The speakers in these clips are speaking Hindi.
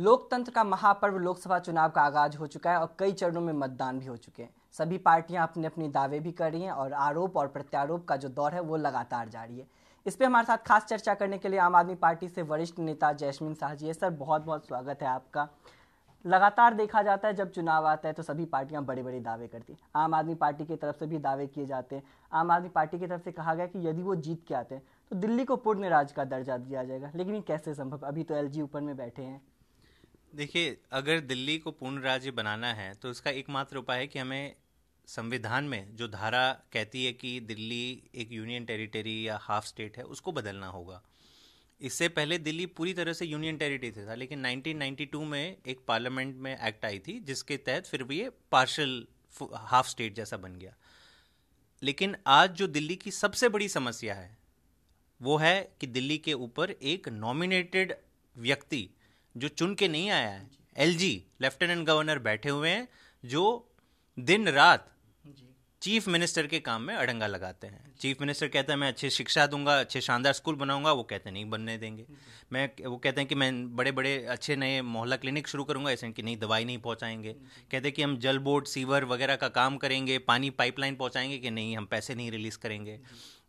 लोकतंत्र का महापर्व लोकसभा चुनाव का आगाज हो चुका है और कई चरणों में मतदान भी हो चुके हैं सभी पार्टियां अपने अपने दावे भी कर रही हैं और आरोप और प्रत्यारोप का जो दौर है वो लगातार जारी है इस पर हमारे साथ खास चर्चा करने के लिए आम आदमी पार्टी से वरिष्ठ नेता जैस्मीन शाह जी है सर बहुत बहुत स्वागत है आपका लगातार देखा जाता है जब चुनाव आता है तो सभी पार्टियां बड़े बड़े दावे करती हैं आम आदमी पार्टी की तरफ से भी दावे किए जाते हैं आम आदमी पार्टी की तरफ से कहा गया कि यदि वो जीत के आते हैं तो दिल्ली को पूर्ण राज्य का दर्जा दिया जाएगा लेकिन ये कैसे संभव अभी तो एलजी ऊपर में बैठे हैं देखिए अगर दिल्ली को पूर्ण राज्य बनाना है तो उसका एकमात्र उपाय है कि हमें संविधान में जो धारा कहती है कि दिल्ली एक यूनियन टेरिटरी या हाफ स्टेट है उसको बदलना होगा इससे पहले दिल्ली पूरी तरह से यूनियन टेरिटरी था लेकिन 1992 में एक पार्लियामेंट में एक्ट आई थी जिसके तहत फिर भी ये पार्शल हाफ स्टेट जैसा बन गया लेकिन आज जो दिल्ली की सबसे बड़ी समस्या है वो है कि दिल्ली के ऊपर एक नॉमिनेटेड व्यक्ति जो चुन के नहीं आया है एल जी लेफ्टिनेंट गवर्नर बैठे हुए हैं जो दिन रात चीफ मिनिस्टर के काम में अड़ंगा लगाते हैं चीफ मिनिस्टर कहता है मैं अच्छी शिक्षा दूंगा अच्छे शानदार स्कूल बनाऊंगा वो कहते हैं नहीं बनने देंगे मैं वो कहते हैं कि मैं बड़े बड़े अच्छे नए मोहल्ला क्लिनिक शुरू करूंगा ऐसे कि नहीं दवाई नहीं पहुंचाएंगे कहते कि हम जल बोर्ड सीवर वगैरह का काम करेंगे पानी पाइपलाइन पहुंचाएंगे कि नहीं हम पैसे नहीं रिलीज करेंगे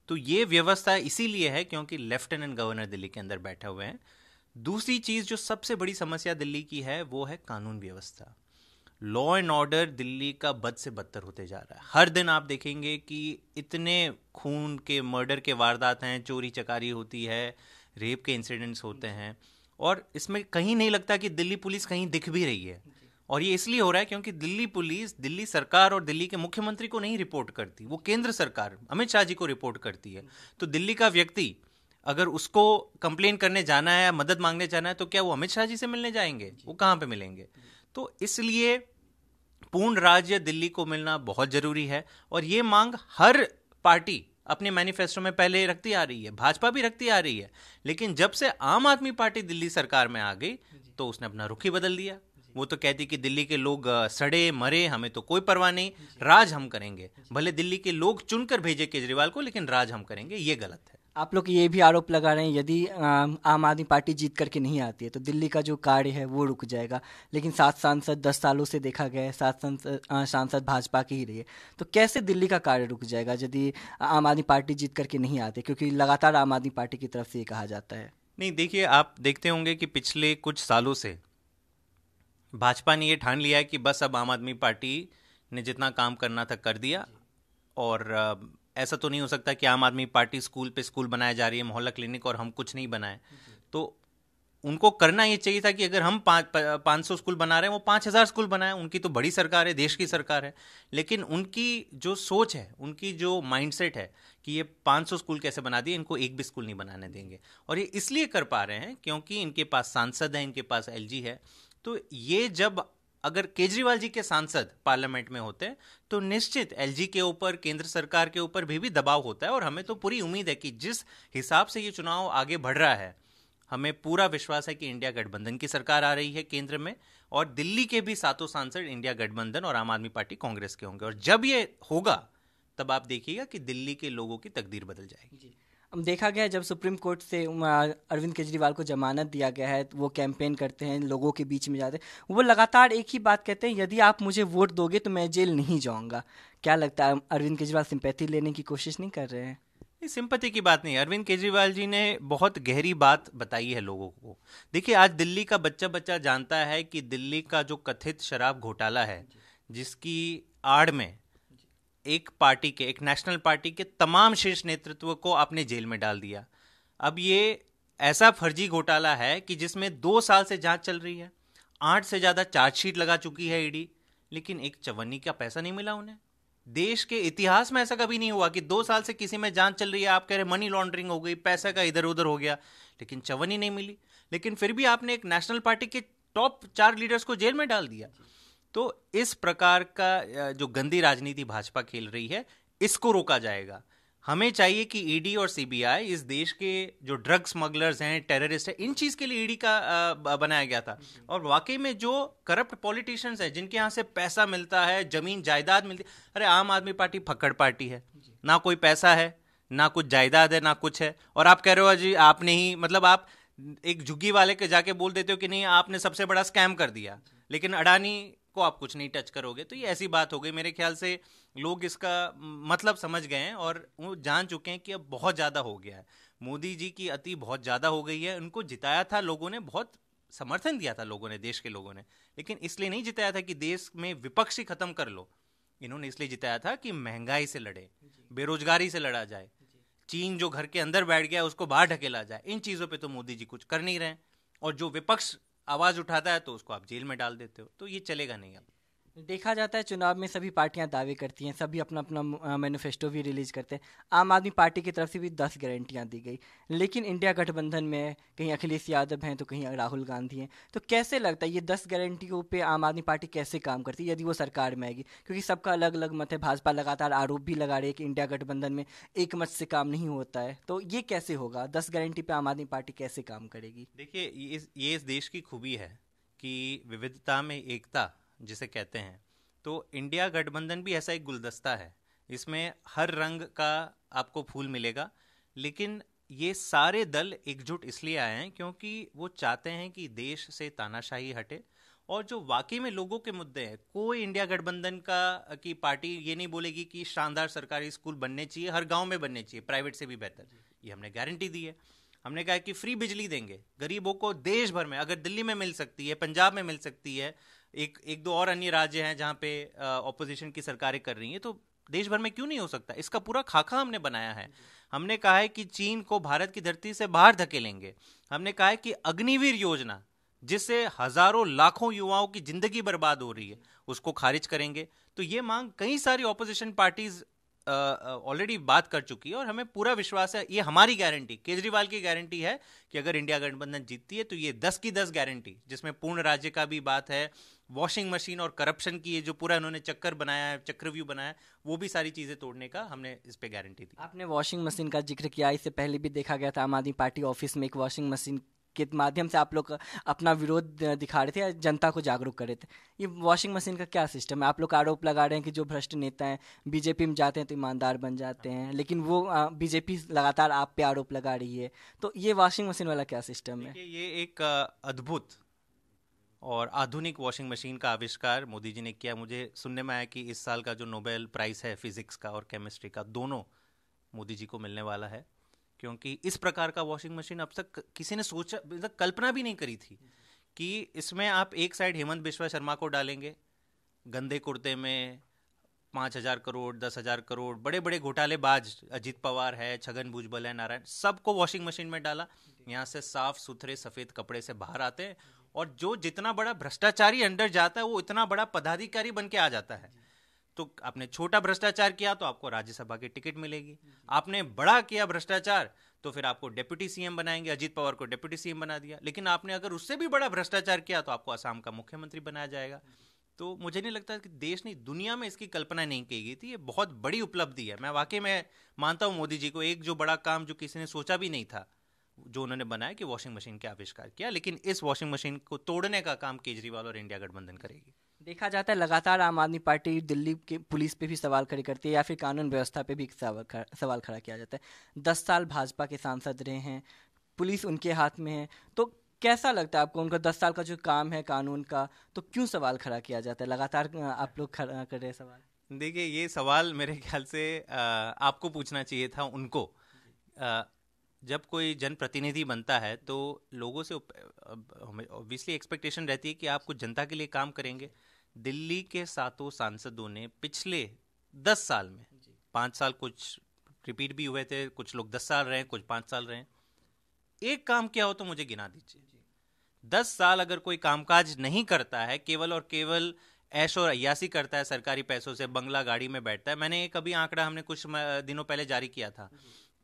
तो ये व्यवस्था इसीलिए है क्योंकि लेफ्टिनेंट गवर्नर दिल्ली के अंदर बैठे हुए हैं दूसरी चीज़ जो सबसे बड़ी समस्या दिल्ली की है वो है कानून व्यवस्था लॉ एंड ऑर्डर दिल्ली का बद से बदतर होते जा रहा है हर दिन आप देखेंगे कि इतने खून के मर्डर के वारदात हैं चोरी चकारी होती है रेप के इंसिडेंट्स होते हैं और इसमें कहीं नहीं लगता कि दिल्ली पुलिस कहीं दिख भी रही है और ये इसलिए हो रहा है क्योंकि दिल्ली पुलिस दिल्ली सरकार और दिल्ली के मुख्यमंत्री को नहीं रिपोर्ट करती वो केंद्र सरकार अमित शाह जी को रिपोर्ट करती है तो दिल्ली का व्यक्ति अगर उसको कंप्लेन करने जाना है मदद मांगने जाना है तो क्या वो अमित शाह जी से मिलने जाएंगे वो कहाँ पे मिलेंगे तो इसलिए पूर्ण राज्य दिल्ली को मिलना बहुत ज़रूरी है और ये मांग हर पार्टी अपने मैनिफेस्टो में पहले रखती आ रही है भाजपा भी रखती आ रही है लेकिन जब से आम आदमी पार्टी दिल्ली सरकार में आ गई तो उसने अपना रुख ही बदल दिया वो तो कहती कि दिल्ली के लोग सड़े मरे हमें तो कोई परवाह नहीं राज हम करेंगे भले दिल्ली के लोग चुनकर भेजे केजरीवाल को लेकिन राज हम करेंगे ये गलत है आप लोग ये भी आरोप लगा रहे हैं यदि आम आदमी पार्टी जीत करके नहीं आती है तो दिल्ली का जो कार्य है वो रुक जाएगा लेकिन सात सांसद दस सालों से देखा गया है सात सांसद सांसद भाजपा की ही रही है तो कैसे दिल्ली का कार्य रुक जाएगा यदि आम आदमी पार्टी जीत करके नहीं आती क्योंकि लगातार आम आदमी पार्टी की तरफ से ये कहा जाता है नहीं देखिए आप देखते होंगे कि पिछले कुछ सालों से भाजपा ने ये ठान लिया है कि बस अब आम आदमी पार्टी ने जितना काम करना था कर दिया और ऐसा तो नहीं हो सकता कि आम आदमी पार्टी स्कूल पे स्कूल बनाया जा रही है मोहल्ला क्लिनिक और हम कुछ नहीं बनाए तो उनको करना ये चाहिए था कि अगर हम पाँच सौ स्कूल बना रहे हैं वो पाँच हज़ार स्कूल बनाए उनकी तो बड़ी सरकार है देश की सरकार है लेकिन उनकी जो सोच है उनकी जो माइंडसेट है कि ये पाँच सौ स्कूल कैसे बना दिए इनको एक भी स्कूल नहीं बनाने देंगे और ये इसलिए कर पा रहे हैं क्योंकि इनके पास सांसद हैं इनके पास एल है तो ये जब अगर केजरीवाल जी के सांसद पार्लियामेंट में होते तो निश्चित एलजी के ऊपर केंद्र सरकार के ऊपर भी भी दबाव होता है और हमें तो पूरी उम्मीद है कि जिस हिसाब से ये चुनाव आगे बढ़ रहा है हमें पूरा विश्वास है कि इंडिया गठबंधन की सरकार आ रही है केंद्र में और दिल्ली के भी सातों सांसद इंडिया गठबंधन और आम आदमी पार्टी कांग्रेस के होंगे और जब ये होगा तब आप देखिएगा कि दिल्ली के लोगों की तकदीर बदल जाएगी देखा गया जब सुप्रीम कोर्ट से अरविंद केजरीवाल को जमानत दिया गया है वो कैंपेन करते हैं लोगों के बीच में जाते हैं वो लगातार एक ही बात कहते हैं यदि आप मुझे वोट दोगे तो मैं जेल नहीं जाऊँगा क्या लगता है अरविंद केजरीवाल सिंपैथी लेने की कोशिश नहीं कर रहे हैं सिंपति की बात नहीं अरविंद केजरीवाल जी ने बहुत गहरी बात बताई है लोगों को देखिए आज दिल्ली का बच्चा बच्चा जानता है कि दिल्ली का जो कथित शराब घोटाला है जिसकी आड़ में एक पार्टी के एक नेशनल पार्टी के तमाम शीर्ष नेतृत्व को आपने जेल में डाल दिया अब ये ऐसा फर्जी घोटाला है कि जिसमें दो साल से जांच चल रही है आठ से ज़्यादा चार्जशीट लगा चुकी है ईडी लेकिन एक चवन्नी का पैसा नहीं मिला उन्हें देश के इतिहास में ऐसा कभी नहीं हुआ कि दो साल से किसी में जांच चल रही है आप कह रहे मनी लॉन्ड्रिंग हो गई पैसा का इधर उधर हो गया लेकिन चवन्नी नहीं मिली लेकिन फिर भी आपने एक नेशनल पार्टी के टॉप चार लीडर्स को जेल में डाल दिया तो इस प्रकार का जो गंदी राजनीति भाजपा खेल रही है इसको रोका जाएगा हमें चाहिए कि ईडी e और सीबीआई इस देश के जो ड्रग स्मगलर्स हैं टेररिस्ट हैं इन चीज़ के लिए ईडी e का बनाया गया था और वाकई में जो करप्ट पॉलिटिशियंस हैं जिनके यहाँ से पैसा मिलता है जमीन जायदाद मिलती अरे आम आदमी पार्टी फक्कड़ पार्टी है ना कोई पैसा है ना कुछ जायदाद है ना कुछ है और आप कह रहे हो जी आपने ही मतलब आप एक झुग्गी वाले के जाके बोल देते हो कि नहीं आपने सबसे बड़ा स्कैम कर दिया लेकिन अडानी को आप कुछ नहीं टच करोगे तो ये ऐसी बात हो गई मेरे ख्याल से लोग इसका मतलब समझ गए हैं और वो जान चुके हैं कि अब बहुत ज़्यादा हो गया है मोदी जी की अति बहुत ज़्यादा हो गई है उनको जिताया था लोगों ने बहुत समर्थन दिया था लोगों ने देश के लोगों ने लेकिन इसलिए नहीं जिताया था कि देश में विपक्ष ही खत्म कर लो इन्होंने इसलिए जिताया था कि महंगाई से लड़े बेरोजगारी से लड़ा जाए चीन जो घर के अंदर बैठ गया उसको बाहर ढकेला जाए इन चीज़ों पर तो मोदी जी कुछ कर नहीं रहे और जो विपक्ष आवाज़ उठाता है तो उसको आप जेल में डाल देते हो तो ये चलेगा नहीं अब देखा जाता है चुनाव में सभी पार्टियां दावे करती हैं सभी अपना अपना मैनिफेस्टो भी रिलीज करते हैं आम आदमी पार्टी की तरफ से भी दस गारंटियां दी गई लेकिन इंडिया गठबंधन में कहीं अखिलेश यादव हैं तो कहीं राहुल गांधी हैं तो कैसे लगता है ये दस गारंटियों पे आम आदमी पार्टी कैसे काम करती है यदि वो सरकार में आएगी क्योंकि सबका अलग अलग मत है भाजपा लगातार आरोप भी लगा रही है कि इंडिया गठबंधन में एक मत से काम नहीं होता है तो ये कैसे होगा दस गारंटी पर आम आदमी पार्टी कैसे काम करेगी देखिए ये इस देश की खूबी है कि विविधता में एकता जिसे कहते हैं तो इंडिया गठबंधन भी ऐसा एक गुलदस्ता है इसमें हर रंग का आपको फूल मिलेगा लेकिन ये सारे दल एकजुट इसलिए आए हैं क्योंकि वो चाहते हैं कि देश से तानाशाही हटे और जो वाकई में लोगों के मुद्दे हैं कोई इंडिया गठबंधन का की पार्टी ये नहीं बोलेगी कि शानदार सरकारी स्कूल बनने चाहिए हर गांव में बनने चाहिए प्राइवेट से भी बेहतर ये हमने गारंटी दी है हमने कहा कि फ्री बिजली देंगे गरीबों को देश भर में अगर दिल्ली में मिल सकती है पंजाब में मिल सकती है एक एक दो और अन्य राज्य हैं जहाँ पे ऑपोजिशन की सरकारें कर रही हैं तो देश भर में क्यों नहीं हो सकता इसका पूरा खाका हमने बनाया है हमने कहा है कि चीन को भारत की धरती से बाहर धकेलेंगे हमने कहा है कि अग्निवीर योजना जिससे हजारों लाखों युवाओं की जिंदगी बर्बाद हो रही है उसको खारिज करेंगे तो ये मांग कई सारी ऑपोजिशन पार्टीज ऑलरेडी बात कर चुकी है और हमें पूरा विश्वास है ये हमारी गारंटी केजरीवाल की गारंटी है कि अगर इंडिया गठबंधन जीतती है तो ये दस की दस गारंटी जिसमें पूर्ण राज्य का भी बात है वॉशिंग मशीन और करप्शन की ये जो पूरा इन्होंने चक्कर बनाया है चक्रव्यू बनाया है वो भी सारी चीज़ें तोड़ने का हमने इस पर गारंटी दी आपने वॉशिंग मशीन का जिक्र किया इससे पहले भी देखा गया था आम आदमी पार्टी ऑफिस में एक वॉशिंग मशीन के माध्यम से आप लोग अपना विरोध दिखा रहे थे या जनता को जागरूक कर रहे थे ये वॉशिंग मशीन का क्या सिस्टम है आप लोग आरोप लगा रहे हैं कि जो भ्रष्ट नेता हैं बीजेपी में जाते हैं तो ईमानदार बन जाते हैं लेकिन वो बीजेपी लगातार आप पे आरोप लगा रही है तो ये वॉशिंग मशीन वाला क्या सिस्टम है ये एक अद्भुत और आधुनिक वॉशिंग मशीन का आविष्कार मोदी जी ने किया मुझे सुनने में आया कि इस साल का जो नोबेल प्राइज़ है फिज़िक्स का और केमिस्ट्री का दोनों मोदी जी को मिलने वाला है क्योंकि इस प्रकार का वॉशिंग मशीन अब तक किसी ने सोचा मतलब कल्पना भी नहीं करी थी कि इसमें आप एक साइड हेमंत बिश्वा शर्मा को डालेंगे गंदे कुर्ते में पाँच हज़ार करोड़ दस हज़ार करोड़ बड़े बड़े घोटालेबाज अजीत पवार है छगन भुजबल है नारायण सबको वॉशिंग मशीन में डाला यहाँ से साफ सुथरे सफ़ेद कपड़े से बाहर आते हैं और जो जितना बड़ा भ्रष्टाचारी अंडर जाता है वो इतना बड़ा पदाधिकारी बन के आ जाता है तो आपने छोटा भ्रष्टाचार किया तो आपको राज्यसभा की टिकट मिलेगी आपने बड़ा किया भ्रष्टाचार तो फिर आपको डेप्यूटी सीएम बनाएंगे अजीत पवार को डेप्यूटी सीएम बना दिया लेकिन आपने अगर उससे भी बड़ा भ्रष्टाचार किया तो आपको असम का मुख्यमंत्री बनाया जाएगा तो मुझे नहीं लगता कि देश नहीं दुनिया में इसकी कल्पना नहीं की गई थी ये बहुत बड़ी उपलब्धि है मैं वाकई में मानता हूँ मोदी जी को एक जो बड़ा काम जो किसी ने सोचा भी नहीं था जो उन्होंने बनाया कि वॉशिंग मशीन का आविष्कार किया लेकिन इस वॉशिंग मशीन को तोड़ने का काम केजरीवाल और इंडिया गठबंधन करेगी देखा जाता है लगातार आम आदमी पार्टी दिल्ली के पुलिस पे भी सवाल खड़े करती है या फिर कानून व्यवस्था पे भी सवाल खड़ा किया जाता है दस साल भाजपा के सांसद रहे हैं पुलिस उनके हाथ में है तो कैसा लगता है आपको उनका दस साल का जो काम है कानून का तो क्यों सवाल खड़ा किया जाता है लगातार आप लोग खड़ा कर रहे हैं सवाल देखिए ये सवाल मेरे ख्याल से आपको पूछना चाहिए था उनको जब कोई जनप्रतिनिधि बनता है तो लोगों से ऑब्वियसली एक्सपेक्टेशन रहती है कि आप कुछ जनता के लिए काम करेंगे दिल्ली के सातों सांसदों ने पिछले दस साल में पाँच साल कुछ रिपीट भी हुए थे कुछ लोग दस साल रहे कुछ पाँच साल रहे एक काम किया हो तो मुझे गिना दीजिए दस साल अगर कोई कामकाज नहीं करता है केवल और केवल ऐश और अयासी करता है सरकारी पैसों से बंगला गाड़ी में बैठता है मैंने एक अभी आंकड़ा हमने कुछ दिनों पहले जारी किया था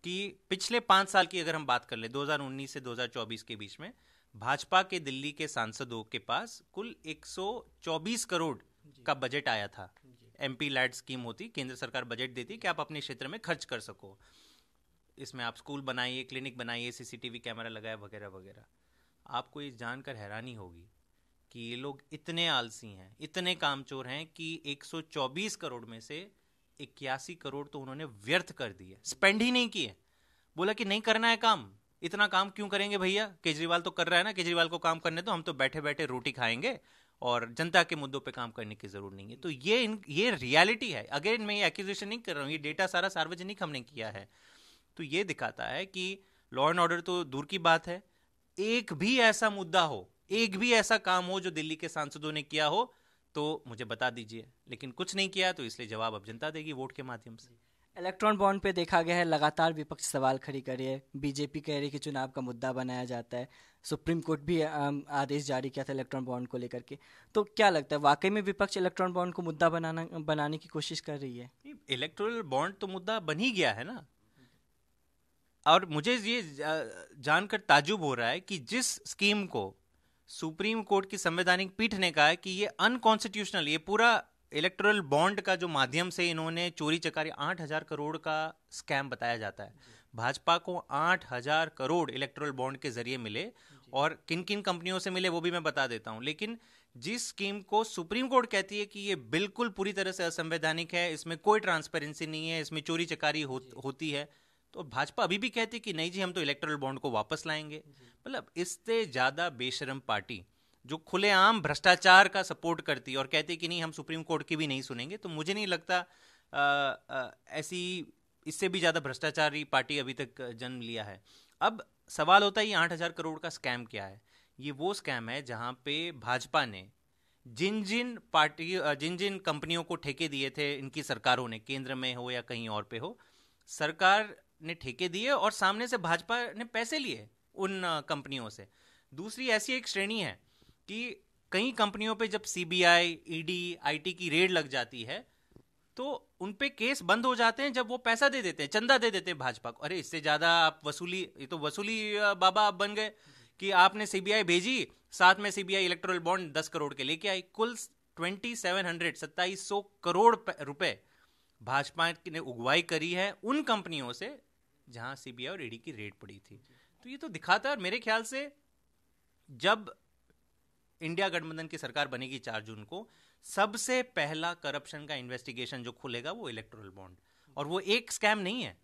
कि पिछले पाँच साल की अगर हम बात कर ले 2019 से 2024 के बीच में भाजपा के दिल्ली के सांसदों के पास कुल 124 करोड़ का बजट आया था एम पी लैड स्कीम होती केंद्र सरकार बजट देती कि आप अपने क्षेत्र में खर्च कर सको इसमें आप स्कूल बनाइए क्लिनिक बनाइए सीसीटीवी कैमरा लगाए वगैरह वगैरह आपको ये जानकर हैरानी होगी कि ये लोग इतने आलसी हैं इतने कामचोर हैं कि 124 करोड़ में से इक्यासी करोड़ तो उन्होंने व्यर्थ कर दिए स्पेंड ही नहीं किए बोला कि नहीं करना है काम इतना काम क्यों करेंगे भैया केजरीवाल तो कर रहा है ना केजरीवाल को काम करने दो हम तो बैठे बैठे रोटी खाएंगे और जनता के मुद्दों पे काम करने की जरूरत नहीं है तो ये इन, ये रियलिटी है अगेन मैं ये एक्यूजेशन नहीं कर रहा हूँ ये डेटा सारा सार्वजनिक हमने किया है तो ये दिखाता है कि लॉ एंड ऑर्डर तो दूर की बात है एक भी ऐसा मुद्दा हो एक भी ऐसा काम हो जो दिल्ली के सांसदों ने किया हो तो मुझे बता दीजिए लेकिन कुछ नहीं किया तो इसलिए जवाब अब जनता देगी वोट के माध्यम से इलेक्ट्रॉन बॉन्ड पे देखा गया है लगातार विपक्ष सवाल खड़ी करी है बीजेपी कह रही है कि चुनाव का मुद्दा बनाया जाता है सुप्रीम कोर्ट भी आदेश जारी किया था इलेक्ट्रॉन बॉन्ड को लेकर के तो क्या लगता है वाकई में विपक्ष इलेक्ट्रॉन बॉन्ड को मुद्दा बनाना बनाने की कोशिश कर रही है इलेक्ट्रल बॉन्ड तो मुद्दा बन ही गया है ना और मुझे ये जानकर ताजुब हो रहा है कि जिस स्कीम को सुप्रीम कोर्ट की संवैधानिक पीठ ने कहा है कि ये अनकॉन्स्टिट्यूशनल ये पूरा इलेक्ट्रल बॉन्ड का जो माध्यम से इन्होंने चोरी चकारी आठ हजार करोड़ का स्कैम बताया जाता है भाजपा को आठ हजार करोड़ इलेक्ट्रल बॉन्ड के जरिए मिले और किन किन कंपनियों से मिले वो भी मैं बता देता हूँ लेकिन जिस स्कीम को सुप्रीम कोर्ट कहती है कि ये बिल्कुल पूरी तरह से असंवैधानिक है इसमें कोई ट्रांसपेरेंसी नहीं है इसमें चोरी चकारी हो, होती है तो भाजपा अभी भी कहती है कि नहीं जी हम तो इलेक्ट्रल बॉन्ड को वापस लाएंगे मतलब इससे ज़्यादा बेशरम पार्टी जो खुलेआम भ्रष्टाचार का सपोर्ट करती है और कहती कि नहीं हम सुप्रीम कोर्ट की भी नहीं सुनेंगे तो मुझे नहीं लगता आ, आ, ऐसी इससे भी ज़्यादा भ्रष्टाचारी पार्टी अभी तक जन्म लिया है अब सवाल होता है ये आठ हज़ार करोड़ का स्कैम क्या है ये वो स्कैम है जहाँ पे भाजपा ने जिन जिन पार्टी जिन जिन कंपनियों को ठेके दिए थे इनकी सरकारों ने केंद्र में हो या कहीं और पे हो सरकार ने ठेके दिए और सामने से भाजपा ने पैसे लिए उन कंपनियों से दूसरी ऐसी एक श्रेणी है कि कई कंपनियों पे जब सीबीआई, ईडी, आईटी की रेड लग जाती है तो उन पे केस बंद हो जाते हैं जब वो पैसा दे देते हैं चंदा दे देते हैं भाजपा को अरे इससे ज्यादा आप वसूली ये तो वसूली बाबा आप बन गए कि आपने सीबीआई भेजी साथ में सीबीआई इलेक्ट्रल बॉन्ड दस करोड़ के लेके आई कुल ट्वेंटी सेवन हंड्रेड सत्ताईस सौ करोड़ रुपए भाजपा ने उगवाई करी है उन कंपनियों से जहां सीबीआई और ईडी e की रेड पड़ी थी तो ये तो दिखाता है मेरे ख्याल से जब इंडिया गठबंधन की सरकार बनेगी चार जून को सबसे पहला करप्शन का इन्वेस्टिगेशन जो खुलेगा वो इलेक्ट्रल बॉन्ड और वो एक स्कैम नहीं है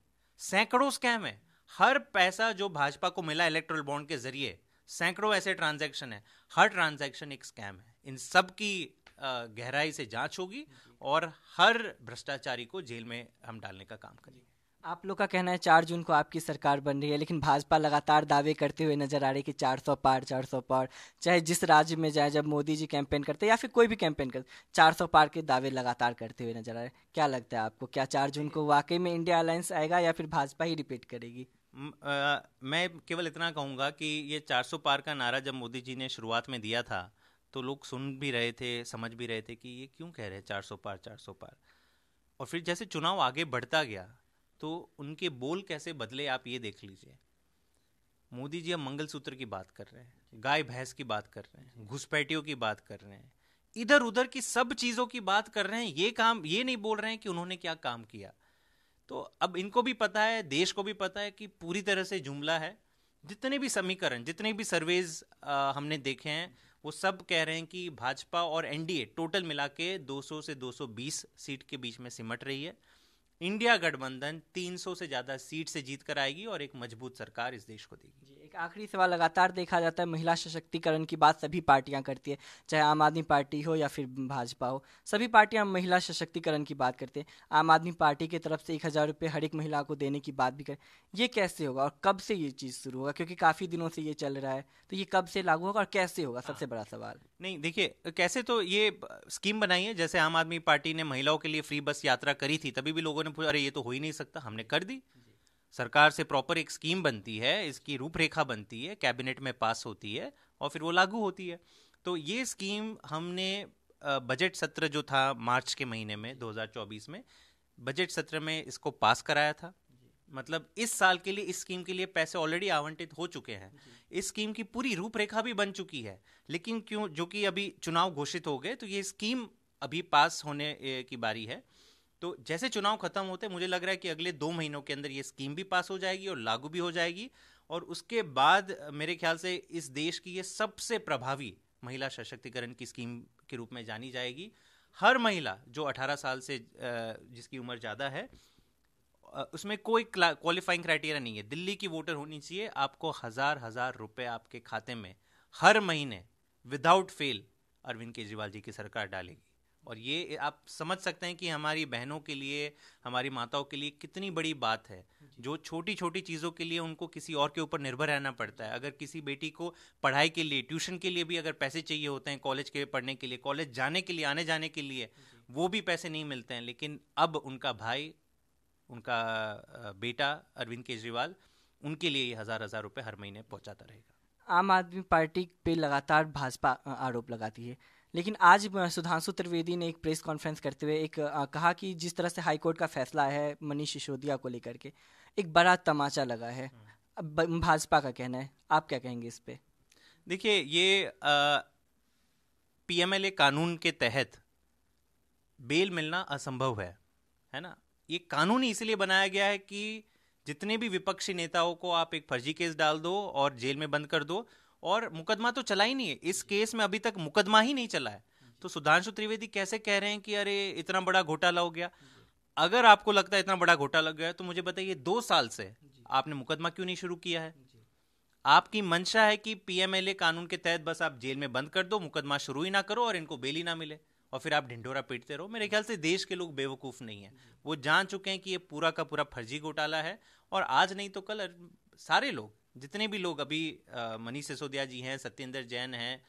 सैकड़ों स्कैम है हर पैसा जो भाजपा को मिला इलेक्ट्रल बॉन्ड के जरिए सैकड़ों ऐसे ट्रांजैक्शन है हर ट्रांजैक्शन एक स्कैम है इन सब की गहराई से जांच होगी और हर भ्रष्टाचारी को जेल में हम डालने का काम करेंगे आप लोग का कहना है चार जून को आपकी सरकार बन रही है लेकिन भाजपा लगातार दावे करते हुए नजर आ रही है कि चार सौ पार चार सौ पार चाहे जिस राज्य में जाए जब मोदी जी कैंपेन करते हैं या फिर कोई भी कैंपेन करते चार सौ पार के दावे लगातार करते हुए नजर आ रहे हैं क्या लगता है आपको क्या चार जून को वाकई में इंडिया अलायंस आएगा या फिर भाजपा ही रिपीट करेगी मैं केवल इतना कहूँगा कि ये चार सौ पार का नारा जब मोदी जी ने शुरुआत में दिया था तो लोग सुन भी रहे थे समझ भी रहे थे कि ये क्यों कह रहे हैं चार सौ पार चार सौ पार और फिर जैसे चुनाव आगे बढ़ता गया तो उनके बोल कैसे बदले आप ये देख लीजिए मोदी जी अब मंगलसूत्र की बात कर रहे हैं गाय भैंस की बात कर रहे हैं घुसपैठियों की बात कर रहे हैं इधर उधर की सब चीज़ों की बात कर रहे हैं ये काम ये नहीं बोल रहे हैं कि उन्होंने क्या काम किया तो अब इनको भी पता है देश को भी पता है कि पूरी तरह से जुमला है जितने भी समीकरण जितने भी सर्वेज हमने देखे हैं वो सब कह रहे हैं कि भाजपा और एनडीए टोटल मिला के 200 से 220 सीट के बीच में सिमट रही है इंडिया गठबंधन 300 से ज्यादा सीट से जीत कर आएगी और एक मजबूत सरकार इस देश को देगी एक आखिरी सवाल लगातार देखा जाता है महिला सशक्तिकरण की बात सभी पार्टियां करती है चाहे आम आदमी पार्टी हो या फिर भाजपा हो सभी पार्टियां महिला सशक्तिकरण की बात करते हैं आम आदमी पार्टी की तरफ से एक हज़ार रुपये हर एक महिला को देने की बात भी करें ये कैसे होगा और कब से ये चीज़ शुरू होगा क्योंकि काफ़ी दिनों से ये चल रहा है तो ये कब से लागू होगा और कैसे होगा सबसे बड़ा सवाल नहीं देखिए कैसे तो ये स्कीम बनाई है जैसे आम आदमी पार्टी ने महिलाओं के लिए फ्री बस यात्रा करी थी तभी भी लोगों ने पूछा अरे ये तो हो ही नहीं सकता हमने कर दी सरकार से प्रॉपर एक स्कीम बनती है इसकी रूपरेखा बनती है कैबिनेट में पास होती है और फिर वो लागू होती है तो ये स्कीम हमने बजट सत्र जो था मार्च के महीने में 2024 में बजट सत्र में इसको पास कराया था मतलब इस साल के लिए इस स्कीम के लिए पैसे ऑलरेडी आवंटित हो चुके हैं इस स्कीम की पूरी रूपरेखा भी बन चुकी है लेकिन क्यों जो कि अभी चुनाव घोषित हो गए तो ये स्कीम अभी पास होने की बारी है तो जैसे चुनाव खत्म होते मुझे लग रहा है कि अगले दो महीनों के अंदर ये स्कीम भी पास हो जाएगी और लागू भी हो जाएगी और उसके बाद मेरे ख्याल से इस देश की ये सबसे प्रभावी महिला सशक्तिकरण की स्कीम के रूप में जानी जाएगी हर महिला जो 18 साल से जिसकी उम्र ज़्यादा है उसमें कोई क्वालिफाइंग क्राइटेरिया नहीं है दिल्ली की वोटर होनी चाहिए आपको हज़ार हज़ार रुपये आपके खाते में हर महीने विदाउट फेल अरविंद केजरीवाल जी की सरकार डालेगी और ये आप समझ सकते हैं कि हमारी बहनों के लिए हमारी माताओं के लिए कितनी बड़ी बात है जो छोटी छोटी चीज़ों के लिए उनको किसी और के ऊपर निर्भर रहना पड़ता है अगर किसी बेटी को पढ़ाई के लिए ट्यूशन के लिए भी अगर पैसे चाहिए होते हैं कॉलेज के पढ़ने के लिए कॉलेज जाने के लिए आने जाने के लिए वो भी पैसे नहीं मिलते हैं लेकिन अब उनका भाई उनका बेटा अरविंद केजरीवाल उनके लिए ये हज़ार हज़ार रुपये हर महीने पहुँचाता रहेगा आम आदमी पार्टी पे लगातार भाजपा आरोप लगाती है लेकिन आज सुधांशु त्रिवेदी ने एक प्रेस कॉन्फ्रेंस करते हुए एक आ, कहा कि जिस तरह से हाईकोर्ट का फैसला है मनीष सिसोदिया को लेकर के एक बड़ा तमाचा लगा है हम्म। भाजपा का कहना है आप क्या कहेंगे इस पर देखिए ये पीएमएलए कानून के तहत बेल मिलना असंभव है है ना ये कानून इसलिए बनाया गया है कि जितने भी विपक्षी नेताओं को आप एक फर्जी केस डाल दो और जेल में बंद कर दो और मुकदमा तो चला ही नहीं है इस केस में अभी तक मुकदमा ही नहीं चला है तो सुधांशु त्रिवेदी कैसे कह रहे हैं कि अरे इतना बड़ा घोटाला हो गया अगर आपको लगता है इतना बड़ा घोटाला लग गया तो मुझे बताइए दो साल से आपने मुकदमा क्यों नहीं शुरू किया है आपकी मंशा है कि पीएमएलए कानून के तहत बस आप जेल में बंद कर दो मुकदमा शुरू ही ना करो और इनको बेल ही ना मिले और फिर आप ढिंडोरा पीटते रहो मेरे ख्याल से देश के लोग बेवकूफ़ नहीं है वो जान चुके हैं कि ये पूरा का पूरा फर्जी घोटाला है और आज नहीं तो कल सारे लोग जितने भी लोग अभी मनीष सिसोदिया जी हैं सत्येंद्र जैन हैं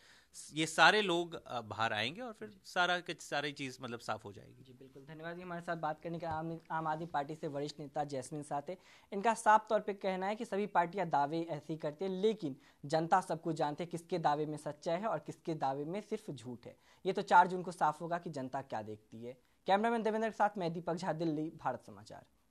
ये सारे लोग बाहर आएंगे और फिर सारा सारी चीज़ मतलब साफ हो जाएगी जी बिल्कुल धन्यवाद जी हमारे साथ बात करने का आम आम आदमी पार्टी से वरिष्ठ नेता जैस्मिन साथे इनका साफ तौर पे कहना है कि सभी पार्टियां दावे ऐसे ही करती है लेकिन जनता सबको जानते किसके दावे में सच्चाई है और किसके दावे में सिर्फ झूठ है ये तो चार जून को साफ होगा कि जनता क्या देखती है कैमरामैन देवेंद्र के साथ मैं दीपक झा दिल्ली भारत समाचार